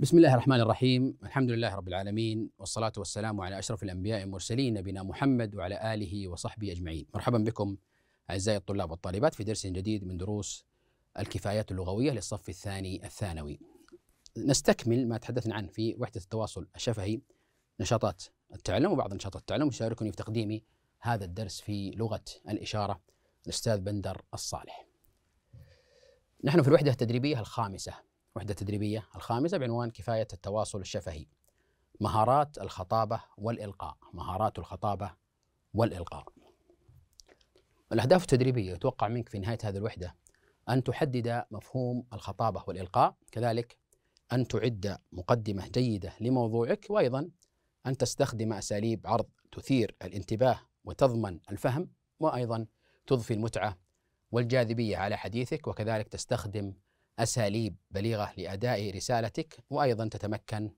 بسم الله الرحمن الرحيم الحمد لله رب العالمين والصلاة والسلام على أشرف الأنبياء المرسلين نبينا محمد وعلى آله وصحبه أجمعين مرحبا بكم أعزائي الطلاب والطالبات في درس جديد من دروس الكفايات اللغوية للصف الثاني الثانوي نستكمل ما تحدثنا عنه في وحدة التواصل الشفهي نشاطات التعلم وبعض نشاطات التعلم يشاركني في تقديم هذا الدرس في لغة الإشارة الأستاذ بندر الصالح نحن في الوحدة التدريبية الخامسة وحدة تدريبية الخامسة بعنوان كفاية التواصل الشفهي مهارات الخطابة والإلقاء مهارات الخطابة والإلقاء الأهداف التدريبية يتوقع منك في نهاية هذه الوحدة أن تحدد مفهوم الخطابة والإلقاء كذلك أن تعد مقدمة جيدة لموضوعك وأيضا أن تستخدم أساليب عرض تثير الانتباه وتضمن الفهم وأيضا تضفي المتعة والجاذبية على حديثك وكذلك تستخدم اساليب بليغه لاداء رسالتك وايضا تتمكن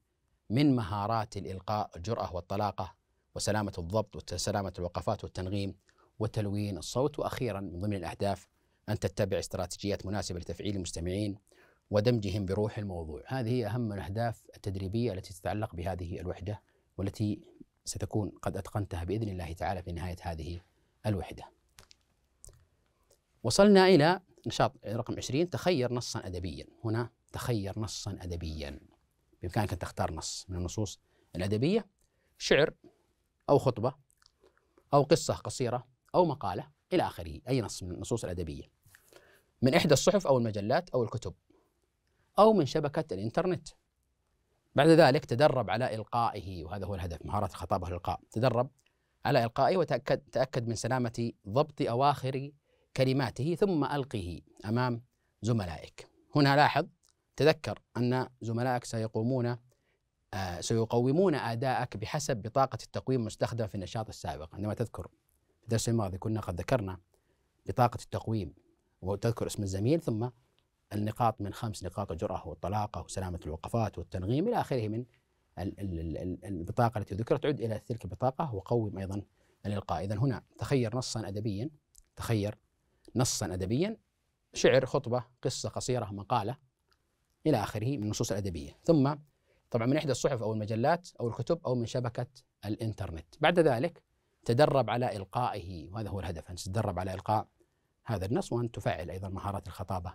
من مهارات الالقاء الجراه والطلاقه وسلامه الضبط وسلامه الوقفات والتنغيم وتلوين الصوت واخيرا من ضمن الاهداف ان تتبع استراتيجيات مناسبه لتفعيل المستمعين ودمجهم بروح الموضوع، هذه هي اهم الاهداف التدريبيه التي تتعلق بهذه الوحده والتي ستكون قد اتقنتها باذن الله تعالى في نهايه هذه الوحده. وصلنا الى نشاط رقم 20 تخير نصا ادبيا هنا تخير نصا ادبيا بامكانك ان تختار نص من النصوص الادبيه شعر او خطبه او قصه قصيره او مقاله الى اخره اي نص من النصوص الادبيه من احدى الصحف او المجلات او الكتب او من شبكه الانترنت بعد ذلك تدرب على القائه وهذا هو الهدف مهاره الخطابه الالقاء تدرب على القائه وتاكد تاكد من سلامه ضبط اواخر كلماته ثم ألقه أمام زملائك هنا لاحظ تذكر أن زملائك سيقومون آه سيقومون أدائك بحسب بطاقة التقويم المستخدمة في النشاط السابق عندما تذكر في الدرس الماضي كنا قد ذكرنا بطاقة التقويم وتذكر اسم الزميل ثم النقاط من خمس نقاط الجرأة والطلاقة وسلامة الوقفات والتنغيم إلى آخره من البطاقة التي ذكرت عد إلى تلك البطاقة وقوم أيضا الإلقاء إذا هنا تخير نصا أدبيا تخير نصا أدبيا شعر خطبة قصة قصيرة مقالة إلى آخره من النصوص الأدبية ثم طبعا من إحدى الصحف أو المجلات أو الكتب أو من شبكة الإنترنت بعد ذلك تدرب على إلقائه وهذا هو الهدف أن تتدرب على إلقاء هذا النص وأن تفعل أيضا مهارات الخطابة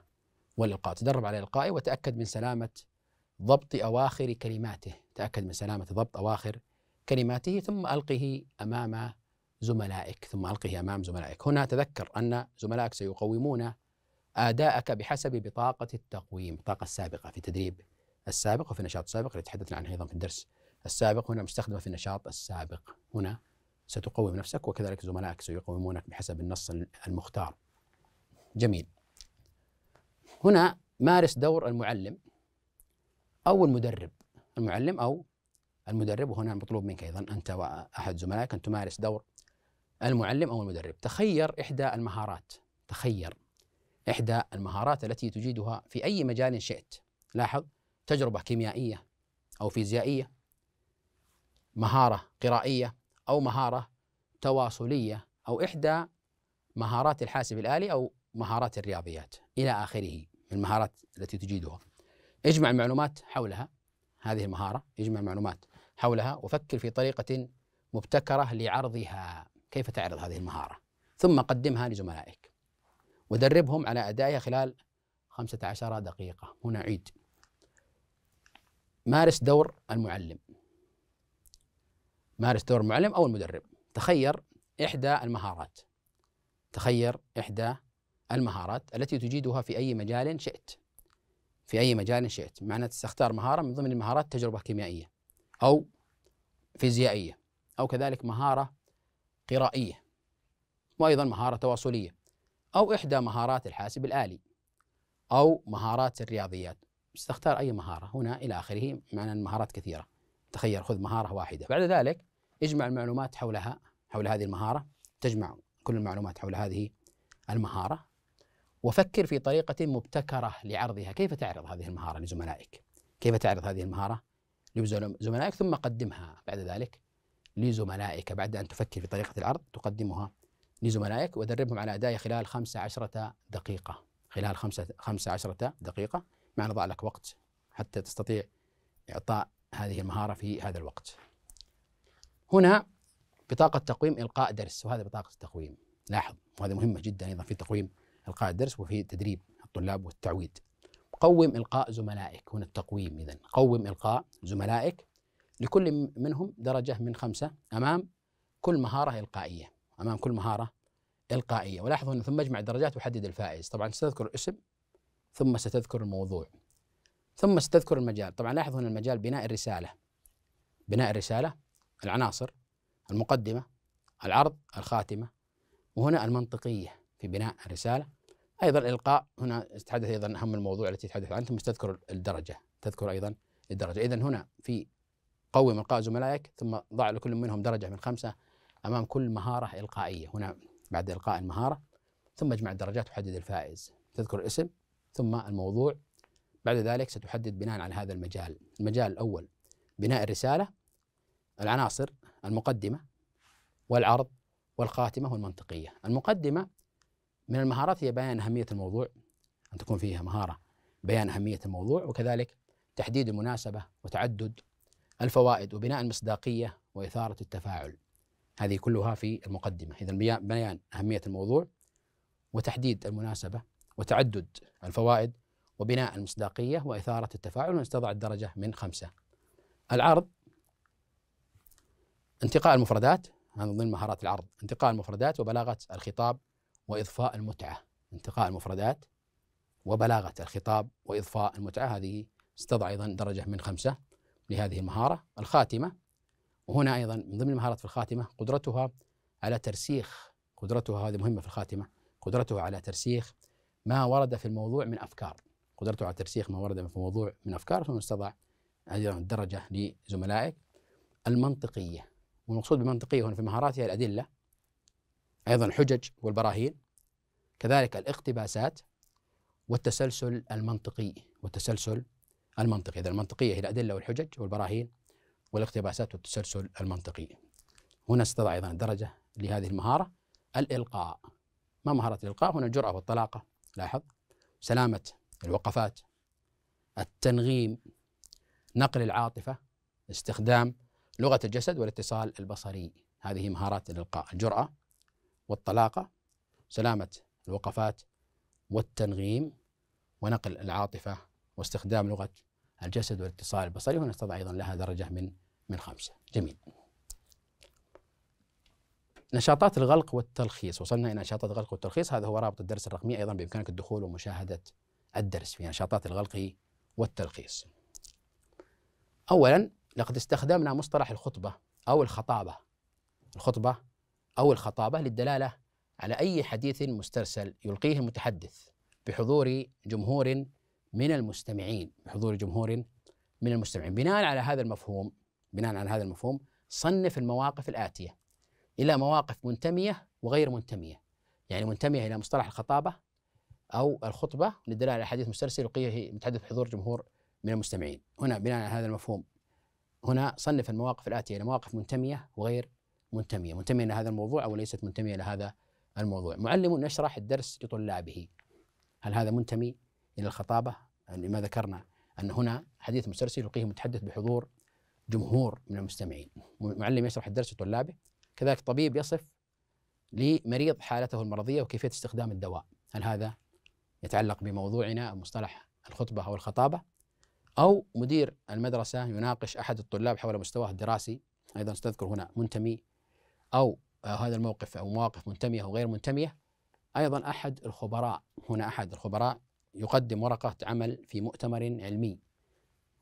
والإلقاء تدرب على إلقائه وتأكد من سلامة ضبط أواخر كلماته تأكد من سلامة ضبط أواخر كلماته ثم ألقه أمام زملائك ثم ألقه أمام زملائك هنا تذكر أن زملائك سيقومون أداءك بحسب بطاقة التقويم بطاقة السابقة في تدريب السابق وفي النشاط السابق اللي تحدثنا عنه أيضا في الدرس السابق هنا مستخدمة في النشاط السابق هنا ستقوم نفسك وكذلك زملائك سيقومونك بحسب النص المختار جميل هنا مارس دور المعلم أو المدرب المعلم أو المدرب وهنا مطلوب منك أيضا أنت وأحد زملائك أن تمارس دور المعلم او المدرب تخير احدى المهارات تخير احدى المهارات التي تجيدها في اي مجال شئت لاحظ تجربه كيميائيه او فيزيائيه مهاره قرائيه او مهاره تواصليه او احدى مهارات الحاسب الالي او مهارات الرياضيات الى اخره من المهارات التي تجيدها اجمع المعلومات حولها هذه المهاره اجمع المعلومات حولها وفكر في طريقه مبتكره لعرضها كيف تعرض هذه المهارة ثم قدمها لزملائك ودربهم على أدائها خلال 15 دقيقة هنا عيد مارس دور المعلم مارس دور المعلم أو المدرب تخير إحدى المهارات تخير إحدى المهارات التي تجيدها في أي مجال شئت في أي مجال شئت معنى تستختار مهارة من ضمن المهارات تجربة كيميائية أو فيزيائية أو كذلك مهارة قرائية وأيضا مهارة تواصلية أو إحدى مهارات الحاسب الآلي أو مهارات الرياضيات استختار أي مهارة هنا إلى آخره معنى المهارات كثيرة تخيل خذ مهارة واحدة بعد ذلك اجمع المعلومات حولها حول هذه المهارة تجمع كل المعلومات حول هذه المهارة وفكر في طريقة مبتكرة لعرضها كيف تعرض هذه المهارة لزملائك كيف تعرض هذه المهارة لزملائك ثم قدمها بعد ذلك لزملائك بعد أن تفكر في طريقة العرض تقدمها لزملائك ودربهم على أدائها خلال خمسة عشرة دقيقة خلال خمسة, خمسة عشرة دقيقة مع نضع لك وقت حتى تستطيع إعطاء هذه المهارة في هذا الوقت هنا بطاقة تقويم إلقاء درس وهذا بطاقة التقويم لاحظ وهذا مهمة جدا أيضا في تقويم إلقاء الدرس وفي تدريب الطلاب والتعويد قوم إلقاء زملائك هنا التقويم إذا قوم إلقاء زملائك لكل منهم درجة من خمسة أمام كل مهارة إلقائية أمام كل مهارة إلقائية ولاحظوا أنه ثم أجمع الدرجات وحدد الفائز طبعا ستذكر الاسم ثم ستذكر الموضوع ثم ستذكر المجال طبعا لاحظوا أن المجال بناء الرسالة بناء الرسالة العناصر المقدمة العرض الخاتمة وهنا المنطقية في بناء الرسالة أيضا الإلقاء هنا تتحدث أيضا أهم الموضوع التي تتحدث عنه ثم تذكر الدرجة تذكر أيضا الدرجة إذا هنا في قوي إلقاء زملائك ثم ضع لكل منهم درجة من خمسة أمام كل مهارة إلقائية هنا بعد إلقاء المهارة ثم اجمع الدرجات وحدد الفائز تذكر الاسم ثم الموضوع بعد ذلك ستحدد بناء على هذا المجال المجال الأول بناء الرسالة العناصر المقدمة والعرض والخاتمة والمنطقية المقدمة من المهارات هي بيان أهمية الموضوع أن تكون فيها مهارة بيان أهمية الموضوع وكذلك تحديد المناسبة وتعدد الفوائد وبناء المصداقية وإثارة التفاعل هذه كلها في المقدمة إذا بيان أهمية الموضوع وتحديد المناسبة وتعدد الفوائد وبناء المصداقية وإثارة التفاعل ونستضع الدرجة من خمسة العرض انتقاء المفردات هذا ضمن مهارات العرض انتقاء المفردات وبلاغة الخطاب وإضفاء المتعة انتقاء المفردات وبلاغة الخطاب وإضفاء المتعة هذه استضع أيضا درجة من خمسة لهذه المهارة الخاتمة وهنا أيضا من ضمن المهارات في الخاتمة قدرتها على ترسيخ قدرتها هذه مهمة في الخاتمة قدرتها على ترسيخ ما ورد في الموضوع من أفكار قدرتها على ترسيخ ما ورد في الموضوع من أفكار ثم استضع هذه الدرجة لزملائك المنطقية والمقصود بالمنطقية هنا في مهاراتها الأدلة أيضا الحجج والبراهين كذلك الاقتباسات والتسلسل المنطقي والتسلسل المنطقي إذا المنطقية هي الأدلة والحجج والبراهين والاقتباسات والتسلسل المنطقي هنا استضاع أيضا الدرجة لهذه المهارة الإلقاء ما مهارة الإلقاء هنا الجرأة والطلاقة لاحظ سلامة الوقفات التنغيم نقل العاطفة استخدام لغة الجسد والاتصال البصري هذه مهارات الإلقاء الجرأة والطلاقة سلامة الوقفات والتنغيم ونقل العاطفة واستخدام لغة الجسد والاتصال البصري هنا تضع أيضا لها درجة من من خمسة جميل نشاطات الغلق والتلخيص وصلنا إلى نشاطات الغلق والتلخيص هذا هو رابط الدرس الرقمي أيضا بإمكانك الدخول ومشاهدة الدرس في نشاطات الغلق والتلخيص أولا لقد استخدمنا مصطلح الخطبة أو الخطابة الخطبة أو الخطابة للدلالة على أي حديث مسترسل يلقيه المتحدث بحضور جمهور من المستمعين بحضور جمهور من المستمعين بناء على هذا المفهوم بناء على هذا المفهوم صنف المواقف الآتية إلى مواقف منتمية وغير منتمية يعني منتمية إلى مصطلح الخطابة أو الخطبة للدلالة على حديث مسترسل وقيه متحدث بحضور جمهور من المستمعين هنا بناء على هذا المفهوم هنا صنف المواقف الآتية إلى مواقف منتمية وغير منتمية منتمية إلى هذا الموضوع أو ليست منتمية إلى هذا الموضوع معلم يشرح الدرس لطلابه هل هذا منتمي إلى الخطابة لما يعني ذكرنا أن هنا حديث مسترسل يلقيه متحدث بحضور جمهور من المستمعين معلم يشرح الدرس لطلابه كذلك طبيب يصف لمريض حالته المرضية وكيفية استخدام الدواء هل هذا يتعلق بموضوعنا أو مصطلح الخطبة أو الخطابة أو مدير المدرسة يناقش أحد الطلاب حول مستواه الدراسي أيضا ستذكر هنا منتمي أو هذا الموقف أو مواقف منتمية أو غير منتمية أيضا أحد الخبراء هنا أحد الخبراء يقدم ورقة عمل في مؤتمر علمي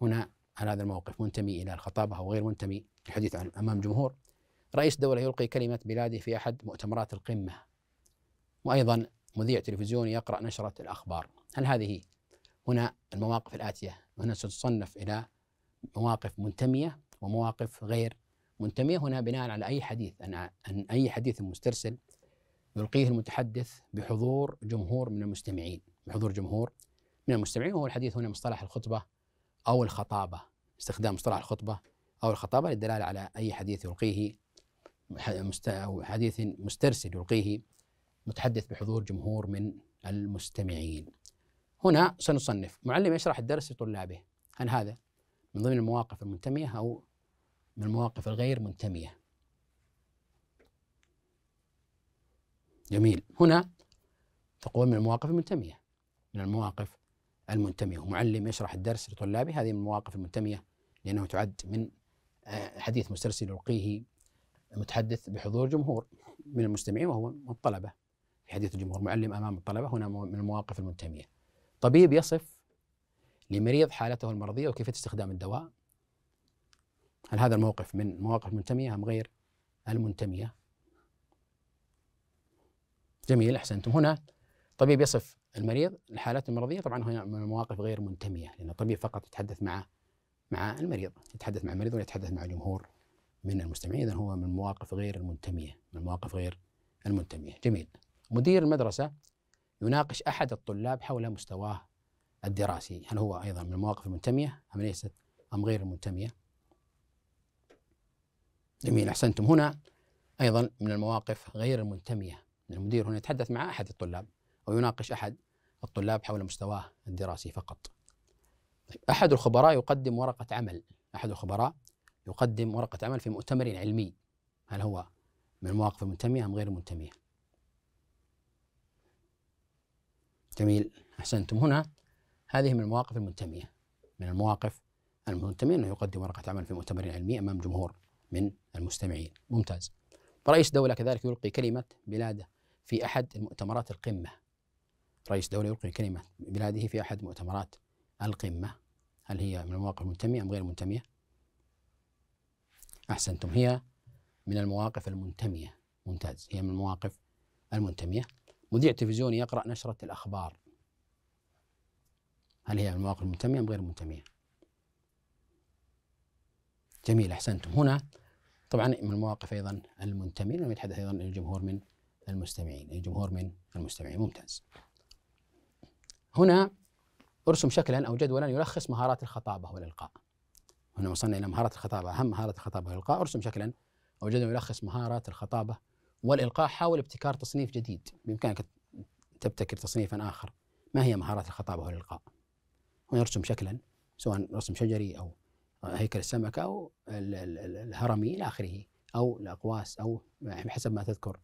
هنا على هذا الموقف منتمي إلى الخطابة أو غير منتمي الحديث عن أمام جمهور رئيس دولة يلقي كلمة بلاده في أحد مؤتمرات القمة وأيضا مذيع تلفزيوني يقرأ نشرة الأخبار هل هذه هنا المواقف الآتية هنا ستصنف إلى مواقف منتمية ومواقف غير منتمية هنا بناء على أي حديث أن أي حديث مسترسل يلقيه المتحدث بحضور جمهور من المستمعين بحضور جمهور من المستمعين وهو الحديث هنا مصطلح الخطبة أو الخطابة استخدام مصطلح الخطبة أو الخطابة للدلالة على أي حديث يلقيه أو حديث مسترسل يلقيه متحدث بحضور جمهور من المستمعين هنا سنصنف معلم يشرح الدرس لطلابه هل هذا من ضمن المواقف المنتمية أو من المواقف الغير منتمية جميل هنا تقول من المواقف المنتمية من المواقف المنتمية ومعلم يشرح الدرس لطلابه هذه من المواقف المنتمية لأنه تعد من آه، حديث مسترسل يلقيه متحدث بحضور جمهور من المستمعين وهو من الطلبة في حديث الجمهور معلم أمام الطلبة هنا من المواقف المنتمية طبيب يصف لمريض حالته المرضية وكيفية استخدام الدواء هل هذا الموقف من مواقف منتمية أم غير المنتمية جميل أحسنتم هنا طبيب يصف المريض الحالات المرضيه طبعا هنا مواقف غير منتميه لان الطبيب فقط يتحدث مع مع المريض يتحدث مع المريض ولا يتحدث مع الجمهور من المستمعين اذا هو من المواقف غير المنتميه من المواقف غير المنتميه جميل مدير المدرسه يناقش احد الطلاب حول مستواه الدراسي هل هو ايضا من المواقف المنتميه ام ليست ام غير المنتميه جميل احسنتم هنا ايضا من المواقف غير المنتميه المدير هنا يتحدث مع احد الطلاب أو يناقش أحد الطلاب حول مستواه الدراسي فقط أحد الخبراء يقدم ورقة عمل أحد الخبراء يقدم ورقة عمل في مؤتمر علمي هل هو من المواقف المنتمية أم غير المنتمية جميل أحسنتم هنا هذه من المواقف المنتمية من المواقف المنتمية أنه يقدم ورقة عمل في مؤتمر علمي أمام جمهور من المستمعين ممتاز رئيس دولة كذلك يلقي كلمة بلاده في أحد المؤتمرات القمة رئيس دولة يلقي كلمة بلاده في أحد مؤتمرات القمة هل هي من المواقف المنتمية أم غير منتمية؟ أحسنتم هي من المواقف المنتمية ممتاز هي من المواقف المنتمية مذيع تلفزيوني يقرأ نشرة الأخبار هل هي من المواقف المنتمية أم غير منتمية؟ جميل أحسنتم هنا طبعا من المواقف أيضا المنتمية لم يتحدث أيضا الجمهور من المستمعين الجمهور من المستمعين ممتاز هنا ارسم شكلا او جدولا يلخص مهارات الخطابه والالقاء. هنا وصلنا الى مهارات الخطابه، اهم مهارات الخطابه والالقاء، ارسم شكلا او جدولا يلخص مهارات الخطابه والالقاء، حاول ابتكار تصنيف جديد، بامكانك تبتكر تصنيفا اخر. ما هي مهارات الخطابه والالقاء؟ هنا ارسم شكلا سواء رسم شجري او هيكل السمكه او الهرمي الى اخره او الاقواس او يعني حسب ما تذكر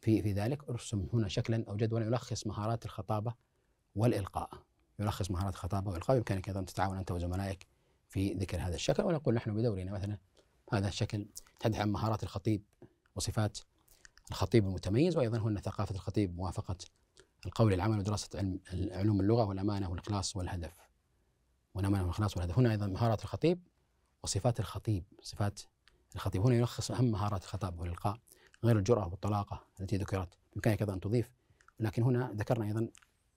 في في ذلك ارسم هنا شكلا او جدولا يلخص مهارات الخطابه والإلقاء يلخص مهارات الخطابة والإلقاء بإمكانك أيضا تتعاون أنت وزملائك في ذكر هذا الشكل ونقول نحن بدورنا مثلا هذا الشكل تحدث عن مهارات الخطيب وصفات الخطيب المتميز وأيضا هنا ثقافة الخطيب موافقة القول العمل ودراسة علم علوم اللغة والأمانة والإخلاص والهدف والأمانة والإخلاص والهدف هنا أيضا مهارات الخطيب وصفات الخطيب صفات الخطيب هنا يلخص أهم مهارات الخطاب والإلقاء غير الجرأة والطلاقة التي ذكرت بإمكانك أيضا أن تضيف لكن هنا ذكرنا أيضا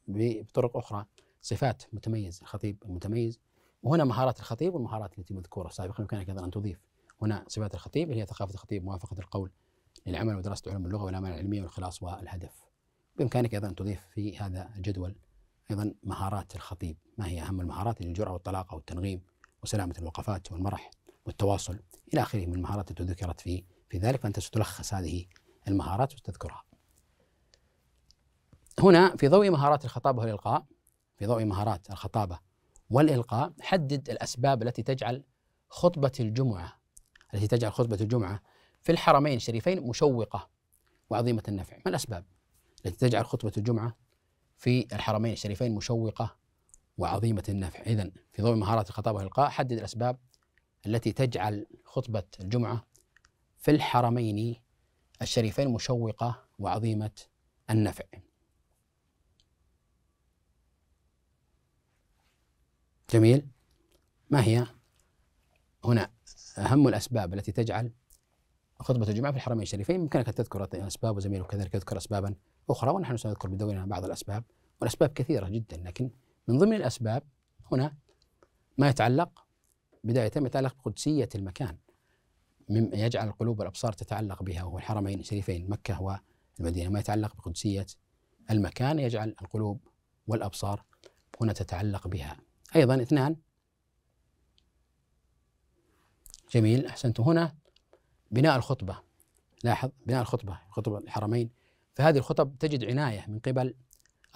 بطرق اخرى صفات متميز الخطيب المتميز وهنا مهارات الخطيب والمهارات التي مذكوره سابقا بامكانك ايضا ان تضيف هنا صفات الخطيب اللي هي ثقافه الخطيب موافقه القول للعمل ودراسه علوم اللغه والاعمال العلميه والخلاص والهدف بامكانك ايضا ان تضيف في هذا الجدول ايضا مهارات الخطيب ما هي اهم المهارات الجرأه والطلاقه والتنغيم وسلامه الوقفات والمرح والتواصل الى اخره من المهارات التي ذكرت في في ذلك فانت ستلخص هذه المهارات وتذكرها هنا في ضوء مهارات الخطابه والالقاء في ضوء مهارات الخطابه والالقاء حدد الاسباب التي تجعل خطبه الجمعه التي تجعل خطبه الجمعه في الحرمين الشريفين مشوقه وعظيمه النفع، ما الاسباب التي تجعل خطبه الجمعه في الحرمين الشريفين مشوقه وعظيمه النفع؟ اذا في ضوء مهارات الخطابه والالقاء حدد الاسباب التي تجعل خطبه الجمعه في الحرمين الشريفين مشوقه وعظيمه النفع. جميل ما هي هنا أهم الأسباب التي تجعل خطبة الجمعة في الحرمين الشريفين يمكنك أن تذكر أسباب وزميلك كذلك يذكر أسبابا أخرى ونحن سنذكر بدورنا بعض الأسباب والأسباب كثيرة جدا لكن من ضمن الأسباب هنا ما يتعلق بداية ما يتعلق بقدسية المكان مما يجعل القلوب والأبصار تتعلق بها وهو الحرمين الشريفين مكة والمدينة ما يتعلق بقدسية المكان يجعل القلوب والأبصار هنا تتعلق بها أيضا اثنان جميل أحسنت هنا بناء الخطبة لاحظ بناء الخطبة خطبة الحرمين فهذه الخطب تجد عناية من قبل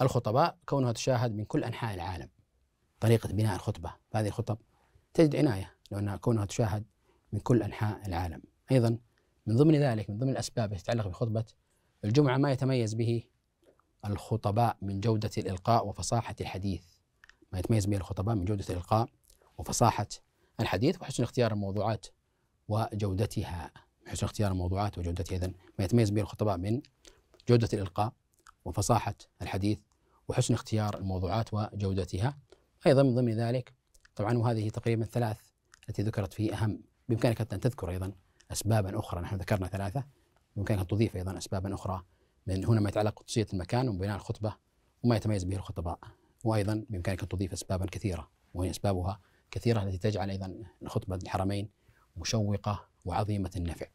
الخطباء كونها تشاهد من كل أنحاء العالم طريقة بناء الخطبة هذه الخطب تجد عناية لأنها كونها تشاهد من كل أنحاء العالم أيضا من ضمن ذلك من ضمن الأسباب التي تتعلق بخطبة الجمعة ما يتميز به الخطباء من جودة الإلقاء وفصاحة الحديث ما يتميز به الخطباء من جودة الإلقاء وفصاحة الحديث وحسن اختيار الموضوعات وجودتها حسن اختيار الموضوعات وجودتها إذن ما يتميز به الخطباء من جودة الإلقاء وفصاحة الحديث وحسن اختيار الموضوعات وجودتها أيضا من ضمن ذلك طبعا وهذه تقريبا الثلاث التي ذكرت في أهم بإمكانك أن تذكر أيضا أسبابا أخرى نحن ذكرنا ثلاثة بإمكانك أن تضيف أيضا أسبابا أخرى من هنا ما يتعلق بقدسية المكان وبناء الخطبة وما يتميز به الخطباء وايضا بامكانك ان تضيف اسبابا كثيره وهي اسبابها كثيره التي تجعل ايضا خطبه الحرمين مشوقه وعظيمه النفع.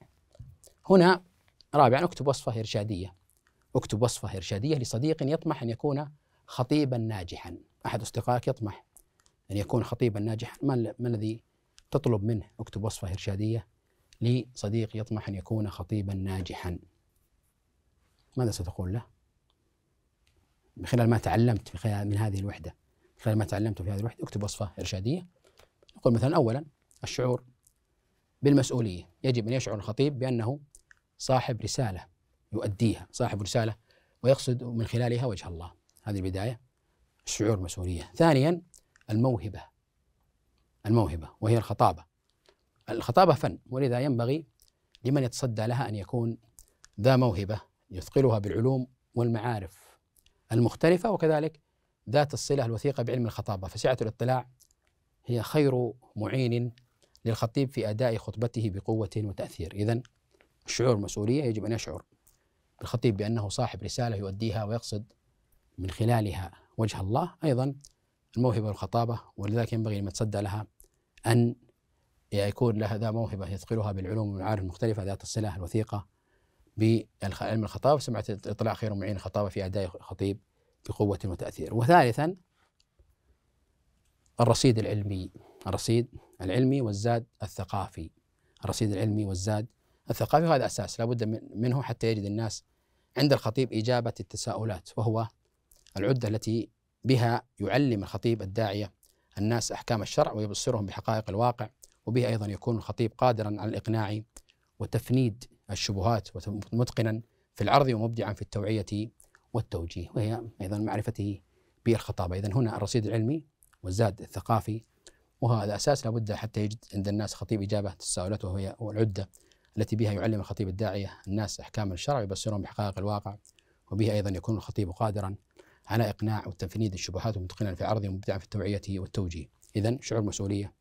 هنا رابعا اكتب وصفه ارشاديه. اكتب وصفه ارشاديه لصديق يطمح ان يكون خطيبا ناجحا، احد اصدقائك يطمح ان يكون خطيبا ناجحا، ما الذي تطلب منه؟ اكتب وصفه ارشاديه لصديق يطمح ان يكون خطيبا ناجحا. ماذا ستقول له؟ من خلال ما تعلمت من, خلال من هذه الوحده من خلال ما تعلمت في هذه الوحده اكتب وصفه ارشاديه نقول مثلا اولا الشعور بالمسؤوليه يجب ان يشعر الخطيب بانه صاحب رساله يؤديها صاحب رساله ويقصد من خلالها وجه الله هذه البدايه الشعور بالمسؤوليه ثانيا الموهبه الموهبه وهي الخطابه الخطابه فن ولذا ينبغي لمن يتصدى لها ان يكون ذا موهبه يثقلها بالعلوم والمعارف المختلفة وكذلك ذات الصلة الوثيقة بعلم الخطابة فسعة الاطلاع هي خير معين للخطيب في أداء خطبته بقوة وتأثير إذا الشعور المسؤولية يجب أن يشعر الخطيب بأنه صاحب رسالة يؤديها ويقصد من خلالها وجه الله أيضا الموهبة والخطابة ولذلك ينبغي لمن تصدى لها أن يكون لها ذا موهبة يثقلها بالعلوم والمعارف المختلفة ذات الصلة الوثيقة بعلم الخطابة سمعت اطلاع خير معين الخطابة في أداء الخطيب بقوة وتأثير وثالثا الرصيد العلمي الرصيد العلمي والزاد الثقافي الرصيد العلمي والزاد الثقافي هذا أساس لابد منه حتى يجد الناس عند الخطيب إجابة التساؤلات وهو العدة التي بها يعلم الخطيب الداعية الناس أحكام الشرع ويبصرهم بحقائق الواقع وبها أيضا يكون الخطيب قادرا على الإقناع وتفنيد الشبهات ومتقنا في العرض ومبدعا في التوعية والتوجيه وهي أيضا معرفته بالخطابة إذا هنا الرصيد العلمي والزاد الثقافي وهذا أساس لابد حتى يجد عند الناس خطيب إجابة تساؤلاته وهي العدة التي بها يعلم الخطيب الداعية الناس أحكام الشرع ويبصرهم بحقائق الواقع وبها أيضا يكون الخطيب قادرا على إقناع وتنفيذ الشبهات ومتقنا في عرضه ومبدعا في التوعية والتوجيه إذا شعور المسؤولية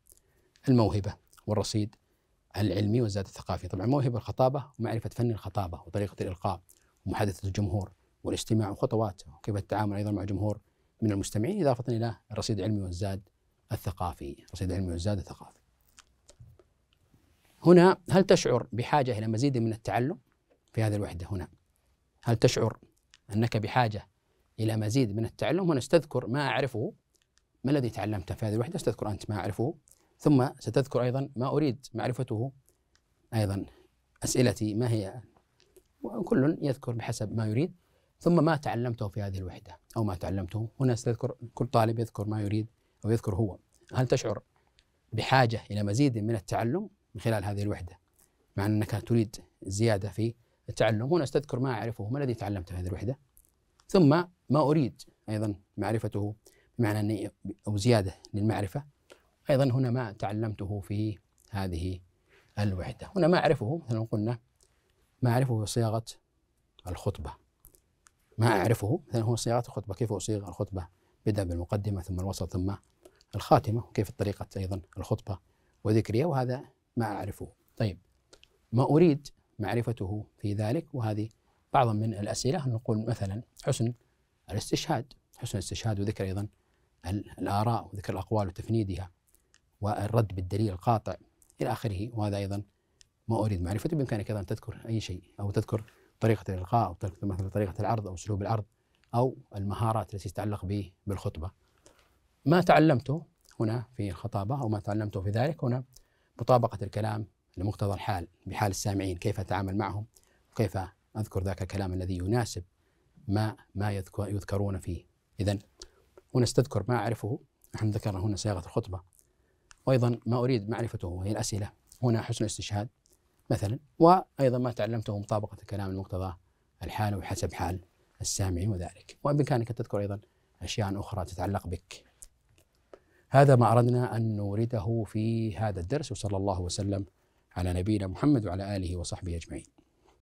الموهبة والرصيد العلمي والزاد الثقافي طبعا موهبة الخطابة ومعرفة فن الخطابة وطريقة الإلقاء ومحادثة الجمهور والاستماع وخطواته وكيف التعامل أيضا مع جمهور من المستمعين إضافة إلى الرصيد العلمي والزاد الثقافي الرصيد العلمي والزاد الثقافي هنا هل تشعر بحاجة إلى مزيد من التعلم في هذه الوحدة هنا هل تشعر أنك بحاجة إلى مزيد من التعلم هنا استذكر ما أعرفه ما الذي تعلمته في هذه الوحدة استذكر أنت ما أعرفه ثم ستذكر أيضا ما أريد معرفته أيضا أسئلتي ما هي وكل يذكر بحسب ما يريد ثم ما تعلمته في هذه الوحدة أو ما تعلمته هنا ستذكر كل طالب يذكر ما يريد أو يذكر هو هل تشعر بحاجة إلى مزيد من التعلم من خلال هذه الوحدة مع أنك تريد زيادة في التعلم هنا ستذكر ما أعرفه ما الذي تعلمته في هذه الوحدة ثم ما أريد أيضا معرفته بمعنى أني أو زيادة للمعرفة أيضا هنا ما تعلمته في هذه الوحدة هنا ما أعرفه مثلا قلنا ما أعرفه في صياغة الخطبة ما أعرفه مثلا هو صياغة الخطبة كيف أصيغ الخطبة بدأ بالمقدمة ثم الوسط ثم الخاتمة وكيف طريقة أيضا الخطبة وذكرها وهذا ما أعرفه طيب ما أريد معرفته في ذلك وهذه بعض من الأسئلة نقول مثلا حسن الاستشهاد حسن الاستشهاد وذكر أيضا الآراء وذكر الأقوال وتفنيدها والرد بالدليل القاطع إلى آخره وهذا أيضا ما أريد معرفته بإمكانك أيضا تذكر أي شيء أو تذكر طريقة الإلقاء أو مثلا طريقة العرض أو أسلوب العرض أو المهارات التي تتعلق به بالخطبة ما تعلمته هنا في الخطابة أو ما تعلمته في ذلك هنا مطابقة الكلام لمقتضى الحال بحال السامعين كيف أتعامل معهم وكيف أذكر ذاك الكلام الذي يناسب ما ما يذكرون فيه إذا هنا استذكر ما أعرفه نحن ذكرنا هنا صياغة الخطبة وأيضا ما أريد معرفته وهي الأسئلة هنا حسن الاستشهاد مثلا وأيضا ما تعلمته مطابقة الكلام المقتضى الحال وحسب حال السامع وذلك وبإمكانك تذكر أيضا أشياء أخرى تتعلق بك هذا ما أردنا أن نورده في هذا الدرس وصلى الله وسلم على نبينا محمد وعلى آله وصحبه أجمعين